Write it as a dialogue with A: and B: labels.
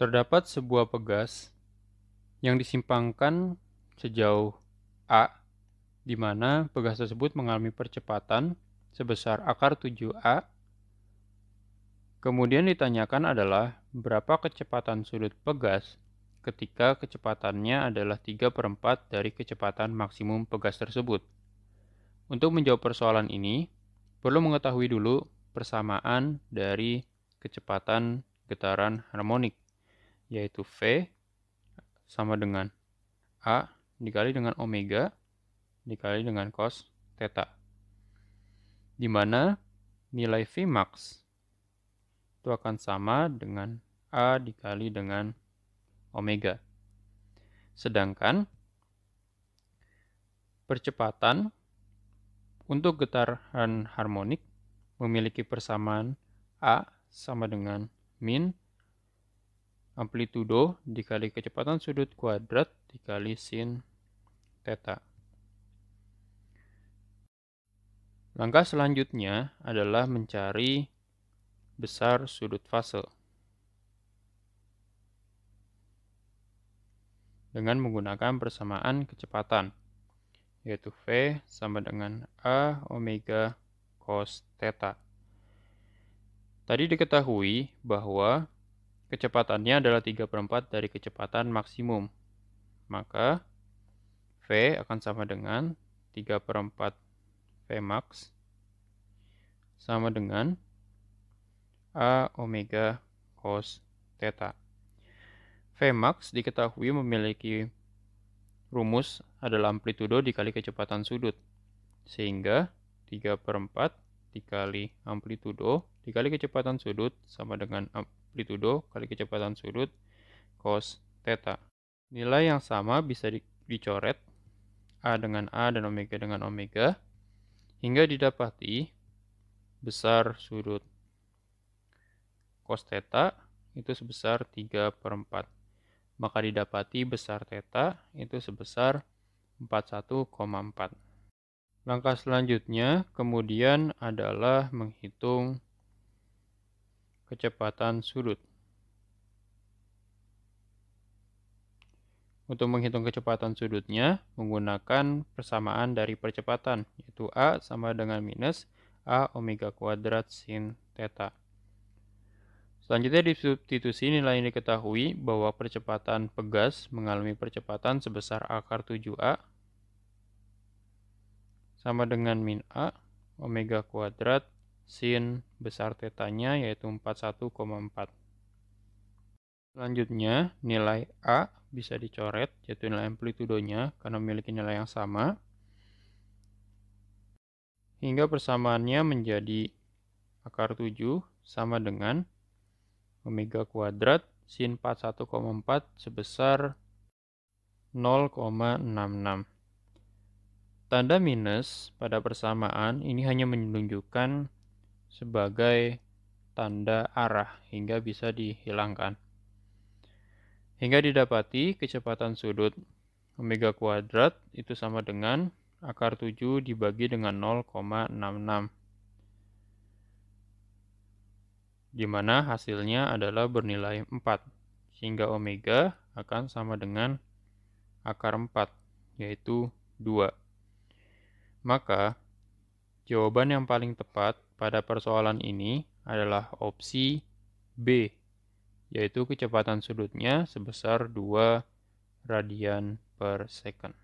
A: Terdapat sebuah pegas yang disimpangkan sejauh A, di mana pegas tersebut mengalami percepatan sebesar akar 7A. Kemudian ditanyakan adalah berapa kecepatan sudut pegas ketika kecepatannya adalah 3 per 4 dari kecepatan maksimum pegas tersebut. Untuk menjawab persoalan ini, perlu mengetahui dulu persamaan dari kecepatan getaran harmonik, yaitu V sama dengan A dikali dengan omega dikali dengan cos theta. Di mana nilai max itu akan sama dengan A dikali dengan omega. Sedangkan percepatan untuk getaran harmonik memiliki persamaan A sama dengan min amplitudo dikali kecepatan sudut kuadrat dikali sin theta. Langkah selanjutnya adalah mencari besar sudut fase. dengan menggunakan persamaan kecepatan, yaitu V sama dengan A omega cos theta. Tadi diketahui bahwa kecepatannya adalah 3 per 4 dari kecepatan maksimum. Maka V akan sama dengan 3 per 4 max sama dengan A omega cos theta. Vmax diketahui memiliki rumus adalah amplitudo dikali kecepatan sudut. Sehingga 3 per 4 dikali amplitudo dikali kecepatan sudut sama dengan amplitudo kali kecepatan sudut cos theta. Nilai yang sama bisa dicoret A dengan A dan omega dengan omega hingga didapati besar sudut cos theta itu sebesar 3 per 4 maka didapati besar teta itu sebesar 41,4. Langkah selanjutnya kemudian adalah menghitung kecepatan sudut. Untuk menghitung kecepatan sudutnya, menggunakan persamaan dari percepatan, yaitu A sama dengan minus A omega kuadrat sin teta. Selanjutnya di substitusi nilai ini diketahui bahwa percepatan pegas mengalami percepatan sebesar akar 7A sama dengan min A omega kuadrat sin besar tetanya yaitu 41,4. Selanjutnya nilai A bisa dicoret yaitu nilai amplitudonya karena memiliki nilai yang sama hingga persamaannya menjadi akar 7 sama dengan omega kuadrat sin 41,4 sebesar 0,66. Tanda minus pada persamaan ini hanya menunjukkan sebagai tanda arah hingga bisa dihilangkan. Hingga didapati kecepatan sudut omega kuadrat itu sama dengan akar 7 dibagi dengan 0,66. di mana hasilnya adalah bernilai 4, sehingga omega akan sama dengan akar 4, yaitu 2. Maka, jawaban yang paling tepat pada persoalan ini adalah opsi B, yaitu kecepatan sudutnya sebesar 2 radian per second.